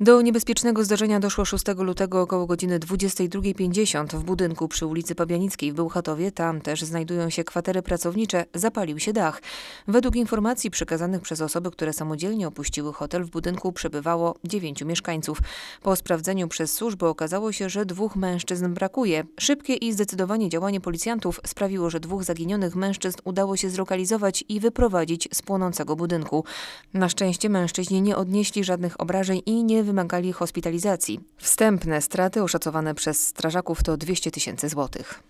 Do niebezpiecznego zdarzenia doszło 6 lutego około godziny 22.50 w budynku przy ulicy Pabianickiej w Bełchatowie. Tam też znajdują się kwatery pracownicze. Zapalił się dach. Według informacji przekazanych przez osoby, które samodzielnie opuściły hotel, w budynku przebywało 9 mieszkańców. Po sprawdzeniu przez służby okazało się, że dwóch mężczyzn brakuje. Szybkie i zdecydowanie działanie policjantów sprawiło, że dwóch zaginionych mężczyzn udało się zlokalizować i wyprowadzić z płonącego budynku. Na szczęście mężczyźni nie odnieśli żadnych obrażeń i nie wymagali hospitalizacji. Wstępne straty oszacowane przez strażaków to 200 tysięcy złotych.